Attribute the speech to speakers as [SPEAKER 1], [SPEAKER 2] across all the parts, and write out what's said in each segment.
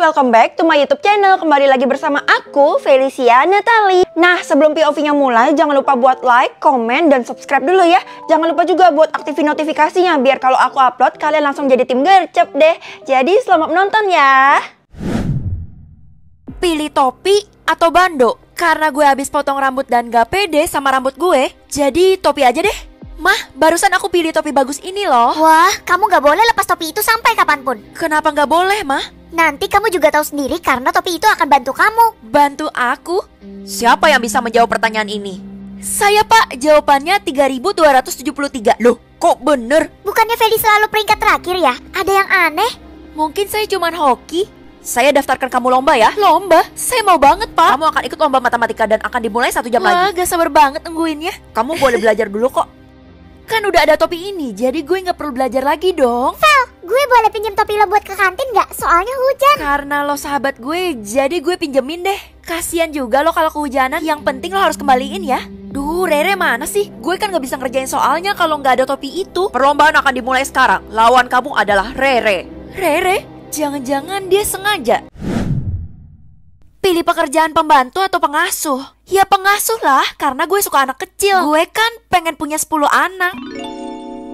[SPEAKER 1] welcome back to my YouTube channel. Kembali lagi bersama aku, Felicia Natali. Nah, sebelum POV-nya mulai, jangan lupa buat like, komen, dan subscribe dulu ya. Jangan lupa juga buat aktifin notifikasinya, biar kalau aku upload, kalian langsung jadi tim gercep deh. Jadi, selamat menonton ya. Pilih topi atau bando? Karena gue habis potong rambut dan gak pede sama rambut gue, jadi topi aja deh. Mah, barusan aku pilih topi bagus ini loh. Wah, kamu gak boleh lepas topi itu sampai kapanpun. Kenapa gak boleh, Mah? Nanti kamu juga tahu sendiri karena topi itu akan bantu kamu. Bantu aku? Siapa yang bisa menjawab pertanyaan ini? Saya pak, jawabannya 3273. Loh, kok bener? Bukannya Feli selalu peringkat terakhir ya? Ada yang aneh? Mungkin saya cuma hoki. Saya daftarkan kamu lomba ya Lomba? Saya mau banget pak Kamu akan ikut lomba matematika dan akan dimulai satu jam Wah, lagi gak sabar banget nungguinnya Kamu boleh belajar dulu kok Kan udah ada topi ini, jadi gue gak perlu belajar lagi dong Fe boleh pinjam topi lo buat ke kantin nggak? Soalnya hujan. Karena lo sahabat gue, jadi gue pinjemin deh. Kasian juga lo kalau kehujanan. Yang penting lo harus kembaliin ya. Duh, Rere mana sih? Gue kan gak bisa ngerjain soalnya kalau nggak ada topi itu. Perlombaan akan dimulai sekarang. Lawan kamu adalah Rere. Rere? Jangan-jangan dia sengaja. Pilih pekerjaan pembantu atau pengasuh? Ya pengasuh lah, karena gue suka anak kecil. Gue kan pengen punya 10 anak.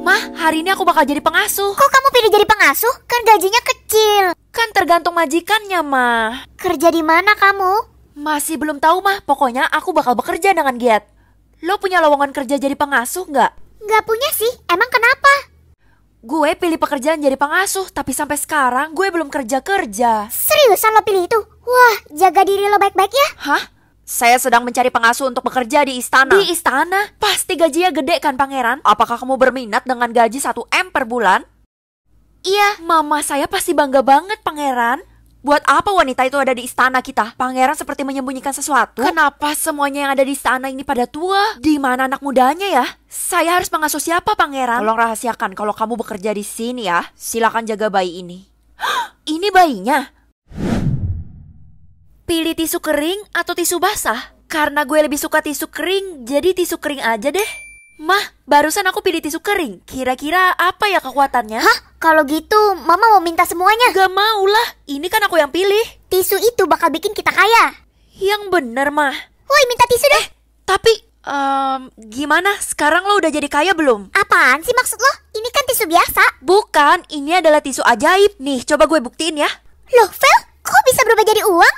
[SPEAKER 1] Mah, hari ini aku bakal jadi pengasuh. Kok kamu pilih jadi pengasuh? Kan gajinya kecil. Kan tergantung majikannya, Mah. Kerja di mana kamu? Masih belum tahu, Mah. Pokoknya aku bakal bekerja dengan giat. Lo punya lowongan kerja jadi pengasuh nggak? Nggak punya sih. Emang kenapa? Gue pilih pekerjaan jadi pengasuh, tapi sampai sekarang gue belum kerja-kerja. Seriusan lo pilih itu? Wah, jaga diri lo baik-baik ya. Hah? Saya sedang mencari pengasuh untuk bekerja di istana. Di istana? Pasti gajinya gede kan, pangeran? Apakah kamu berminat dengan gaji 1M per bulan? Iya, mama saya pasti bangga banget, pangeran. Buat apa wanita itu ada di istana kita? Pangeran seperti menyembunyikan sesuatu. Kenapa semuanya yang ada di istana ini pada tua? Di mana anak mudanya ya? Saya harus mengasuh siapa, pangeran? Tolong rahasiakan kalau kamu bekerja di sini ya. Silakan jaga bayi ini. ini bayinya? Pilih tisu kering atau tisu basah? Karena gue lebih suka tisu kering, jadi tisu kering aja deh. Mah, barusan aku pilih tisu kering. Kira-kira apa ya kekuatannya? Hah? Kalau gitu, mama mau minta semuanya. Gak mau lah, ini kan aku yang pilih. Tisu itu bakal bikin kita kaya. Yang bener, mah. Woi, minta tisu deh. Eh, tapi Um, gimana? Sekarang lo udah jadi kaya belum? Apaan sih maksud lo? Ini kan tisu biasa. Bukan, ini adalah tisu ajaib. Nih, coba gue buktiin ya. Loh, Vel, kok bisa berubah jadi uang?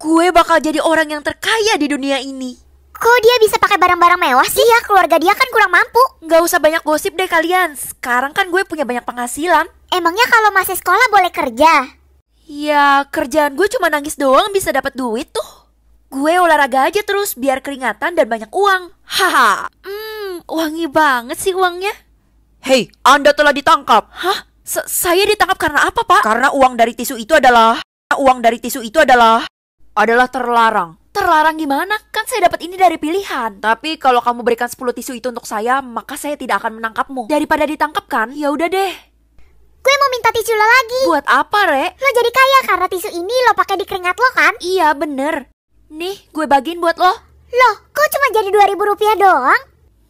[SPEAKER 1] Gue bakal jadi orang yang terkaya di dunia ini. Kok dia bisa pakai barang-barang mewah sih? Iya, keluarga dia kan kurang mampu. Gak usah banyak gosip deh kalian. Sekarang kan gue punya banyak penghasilan. Emangnya kalau masih sekolah boleh kerja? Ya, kerjaan gue cuma nangis doang bisa dapat duit tuh. Gue olahraga aja terus biar keringatan dan banyak uang. Haha. Hmm, wangi banget sih uangnya. Hei, Anda telah ditangkap. Hah? S saya ditangkap karena apa, Pak? Karena uang dari tisu itu adalah uang dari tisu itu adalah adalah terlarang. Terlarang gimana? Kan saya dapat ini dari pilihan. Tapi kalau kamu berikan 10 tisu itu untuk saya, maka saya tidak akan menangkapmu. Daripada ditangkap kan? Ya udah deh. Gue mau minta tisu lo lagi. Buat apa, Re? Lo jadi kaya karena tisu ini lo pakai di keringat lo kan? Iya, bener. Nih, gue bagiin buat lo. Loh, kok cuma jadi 2000 rupiah doang?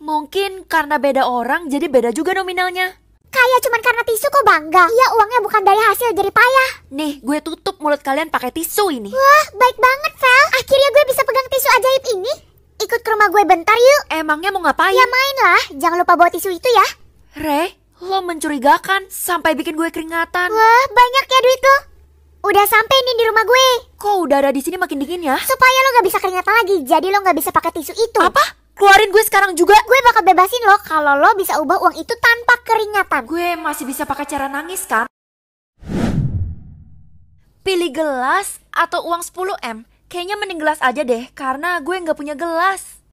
[SPEAKER 1] Mungkin karena beda orang jadi beda juga nominalnya. Kaya cuma karena tisu kok bangga? Iya uangnya bukan dari hasil jerih payah. Nih, gue tutup mulut kalian pakai tisu ini. Wah, baik banget, Val. Akhirnya gue bisa pegang tisu ajaib ini. Ikut ke rumah gue bentar yuk. Emangnya mau ngapain? Ya main lah, jangan lupa bawa tisu itu ya. Re, lo mencurigakan sampai bikin gue keringatan. Wah, banyak ya duit lo. Udah sampai nih di rumah gue. Kok udara di sini makin dingin ya? Supaya lo gak bisa keringatan lagi, jadi lo gak bisa pakai tisu itu. Apa? Keluarin gue sekarang juga. Gue bakal bebasin lo kalau lo bisa ubah uang itu tanpa keringatan. Gue masih bisa pakai cara nangis kan? Pilih gelas atau uang 10M? Kayaknya mending gelas aja deh, karena gue nggak punya gelas.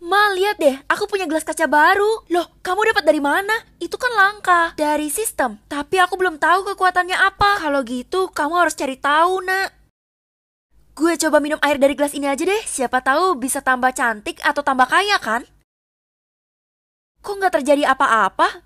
[SPEAKER 1] Ma, lihat deh, aku punya gelas kaca baru. Loh, kamu dapat dari mana? Itu kan langka. Dari sistem. Tapi aku belum tahu kekuatannya apa. Kalau gitu, kamu harus cari tahu, nak. Gue coba minum air dari gelas ini aja deh, siapa tahu bisa tambah cantik atau tambah kaya kan? Kok nggak terjadi apa-apa?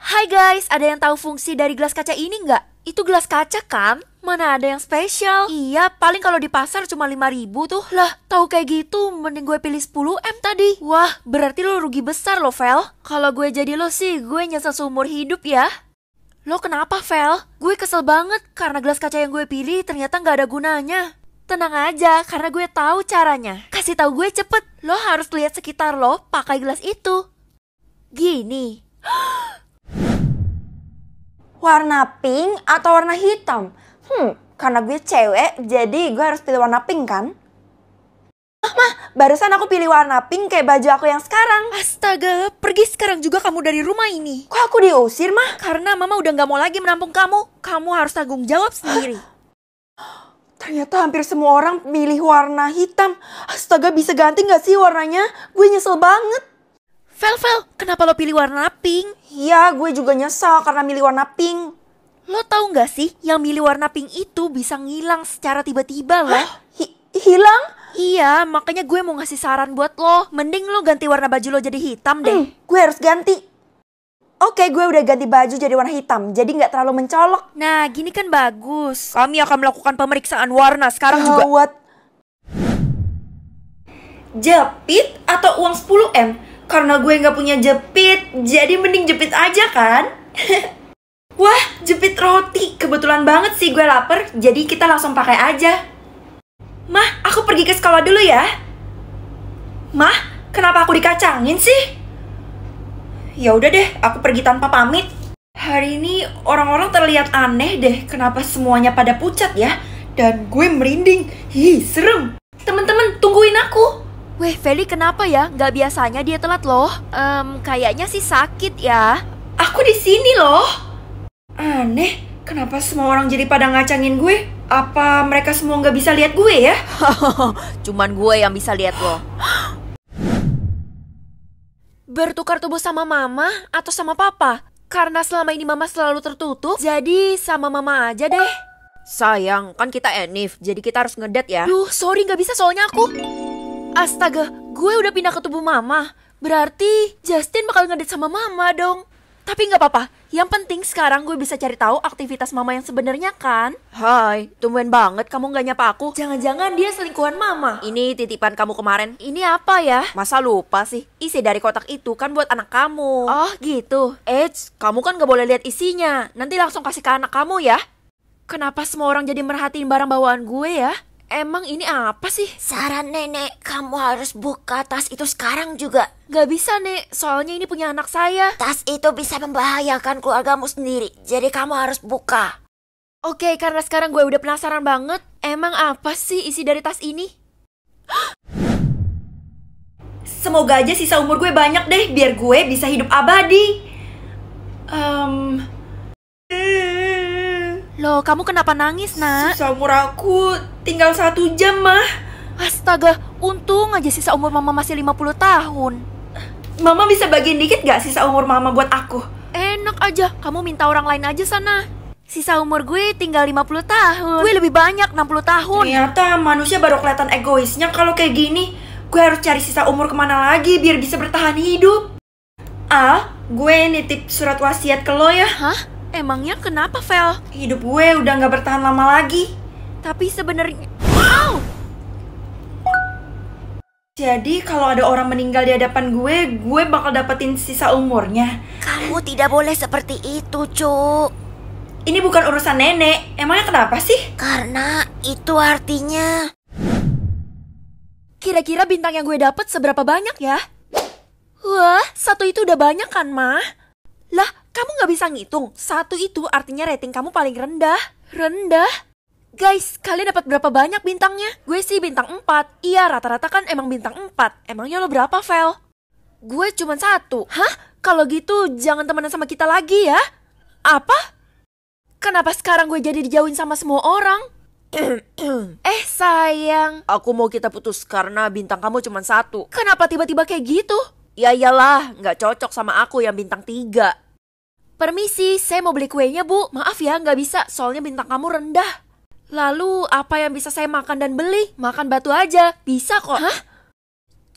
[SPEAKER 1] Hai guys, ada yang tahu fungsi dari gelas kaca ini nggak? Itu gelas kaca kan? Mana ada yang spesial? Iya, paling kalau di pasar cuma 5 ribu tuh. Lah, tahu kayak gitu, mending gue pilih 10M tadi. Wah, berarti lo rugi besar lo, Vel. Kalau gue jadi lo sih, gue nyesel seumur hidup ya. Lo kenapa, Vel? Gue kesel banget karena gelas kaca yang gue pilih ternyata nggak ada gunanya. Tenang aja, karena gue tahu caranya. Kasih tahu gue cepet. Lo harus lihat sekitar lo pakai gelas itu. Gini. warna pink atau warna hitam? Hmm, karena gue cewek, jadi gue harus pilih warna pink kan? Ah, mah, barusan aku pilih warna pink kayak baju aku yang sekarang. Astaga, pergi sekarang juga kamu dari rumah ini. Kok aku diusir, mah? Karena mama udah nggak mau lagi menampung kamu. Kamu harus tanggung jawab sendiri. Ternyata hampir semua orang milih warna hitam. Astaga, bisa ganti nggak sih warnanya? Gue nyesel banget. Vel, Vel, kenapa lo pilih warna pink? Iya, gue juga nyesel karena milih warna pink. Lo tau nggak sih, yang milih warna pink itu bisa ngilang secara tiba-tiba lah. Hi hilang? Iya, makanya gue mau ngasih saran buat lo. Mending lo ganti warna baju lo jadi hitam deh. Mm, gue harus ganti. Oke, gue udah ganti baju jadi warna hitam, jadi nggak terlalu mencolok. Nah, gini kan bagus. Kami akan melakukan pemeriksaan warna sekarang Gawat. juga. Gawat. Oh, jepit atau uang 10M? Karena gue nggak punya jepit, jadi mending jepit aja kan? Wah, jepit roti. Kebetulan banget sih gue lapar, jadi kita langsung pakai aja. Mah, aku pergi ke sekolah dulu ya. Mah, kenapa aku dikacangin sih? ya udah deh, aku pergi tanpa pamit. Hari ini orang-orang terlihat aneh deh, kenapa semuanya pada pucat ya? Dan gue merinding, hi serem. Temen-temen, tungguin aku. Weh, Feli kenapa ya? Gak biasanya dia telat loh. Um, kayaknya sih sakit ya. Aku di sini loh. Aneh, Kenapa semua orang jadi pada ngacangin gue? Apa mereka semua gak bisa lihat gue ya? Cuman gue yang bisa lihat loh. bertukar tubuh sama mama atau sama papa? Karena selama ini mama selalu tertutup, jadi sama mama aja deh. Sayang, kan kita enif, jadi kita harus ngedet ya. Duh, sorry nggak bisa soalnya aku. Astaga, gue udah pindah ke tubuh mama. Berarti Justin bakal ngedet sama mama dong. Tapi nggak apa-apa. Yang penting sekarang gue bisa cari tahu aktivitas mama yang sebenarnya kan. Hai, tumben banget kamu nggak nyapa aku. Jangan-jangan dia selingkuhan mama. Ini titipan kamu kemarin. Ini apa ya? Masa lupa sih? Isi dari kotak itu kan buat anak kamu. Oh gitu. Eits, kamu kan nggak boleh lihat isinya. Nanti langsung kasih ke anak kamu ya. Kenapa semua orang jadi merhatiin barang bawaan gue ya? Emang ini apa sih? Saran nenek, kamu harus buka tas itu sekarang juga. Gak bisa, Nek. Soalnya ini punya anak saya. Tas itu bisa membahayakan keluargamu sendiri. Jadi kamu harus buka. Oke, karena sekarang gue udah penasaran banget. Emang apa sih isi dari tas ini? Semoga aja sisa umur gue banyak deh, biar gue bisa hidup abadi. Um... Loh, kamu kenapa nangis, nak? Sisa umur aku tinggal satu jam, mah. Astaga, untung aja sisa umur mama masih 50 tahun. Mama bisa bagiin dikit gak sisa umur mama buat aku? Enak aja, kamu minta orang lain aja sana. Sisa umur gue tinggal 50 tahun. Gue lebih banyak 60 tahun. Ternyata manusia baru kelihatan egoisnya kalau kayak gini. Gue harus cari sisa umur kemana lagi biar bisa bertahan hidup. ah gue nitip surat wasiat ke lo ya. Hah? Emangnya kenapa, Vel? Hidup gue udah nggak bertahan lama lagi. Tapi sebenarnya... Wow! Jadi kalau ada orang meninggal di hadapan gue, gue bakal dapetin sisa umurnya. Kamu tidak boleh seperti itu, Cuk. Ini bukan urusan nenek. Emangnya kenapa sih? Karena itu artinya... Kira-kira bintang yang gue dapet seberapa banyak ya? Wah, satu itu udah banyak kan, Ma? Lah, kamu nggak bisa ngitung. Satu itu artinya rating kamu paling rendah. Rendah? Guys, kalian dapat berapa banyak bintangnya? Gue sih bintang 4. Iya, rata-rata kan emang bintang 4. Emangnya lo berapa, Vel? Gue cuma satu. Hah? Kalau gitu jangan temenan sama kita lagi ya. Apa? Kenapa sekarang gue jadi dijauhin sama semua orang? eh sayang, aku mau kita putus karena bintang kamu cuma satu. Kenapa tiba-tiba kayak gitu? Ya iyalah, nggak cocok sama aku yang bintang tiga. Permisi, saya mau beli kuenya bu. Maaf ya, nggak bisa, soalnya bintang kamu rendah. Lalu, apa yang bisa saya makan dan beli? Makan batu aja, bisa kok. Hah?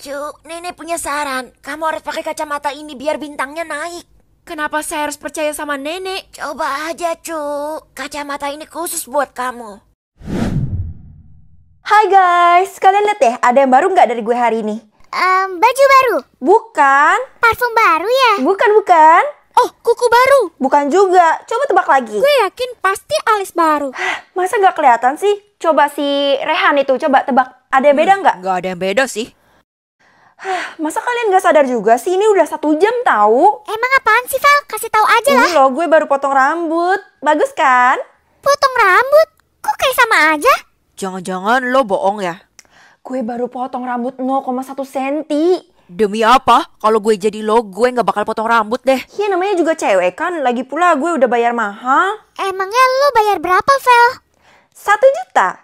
[SPEAKER 1] Cuk, nenek punya saran. Kamu harus pakai kacamata ini biar bintangnya naik. Kenapa saya harus percaya sama nenek? Coba aja, Cuk. Kacamata ini khusus buat kamu. Hai guys, kalian lihat deh ada yang baru nggak dari gue hari ini? Um, baju baru? Bukan. Parfum baru ya? Bukan, bukan. Oh, kuku baru. Bukan juga. Coba tebak lagi. Gue yakin pasti alis baru. Masa nggak kelihatan sih? Coba si Rehan itu, coba tebak. Ada yang beda hmm, nggak? Hmm, nggak ada yang beda sih. Masa kalian gak sadar juga sih ini udah satu jam tahu? Emang apaan sih Val? Kasih tahu aja lah. Ini loh gue baru potong rambut. Bagus kan? Potong rambut? Kok kayak sama aja? Jangan-jangan lo bohong ya? Gue baru potong rambut 0,1 senti. Demi apa? Kalau gue jadi lo, gue gak bakal potong rambut deh. Iya namanya juga cewek kan, lagi pula gue udah bayar mahal. Emangnya lo bayar berapa, Vel? Satu juta.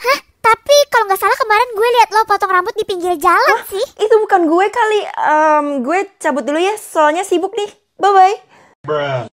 [SPEAKER 1] Hah? Tapi kalau nggak salah kemarin gue liat lo potong rambut di pinggir jalan Wah, sih. Itu bukan gue kali. Um, gue cabut dulu ya, soalnya sibuk nih. Bye-bye.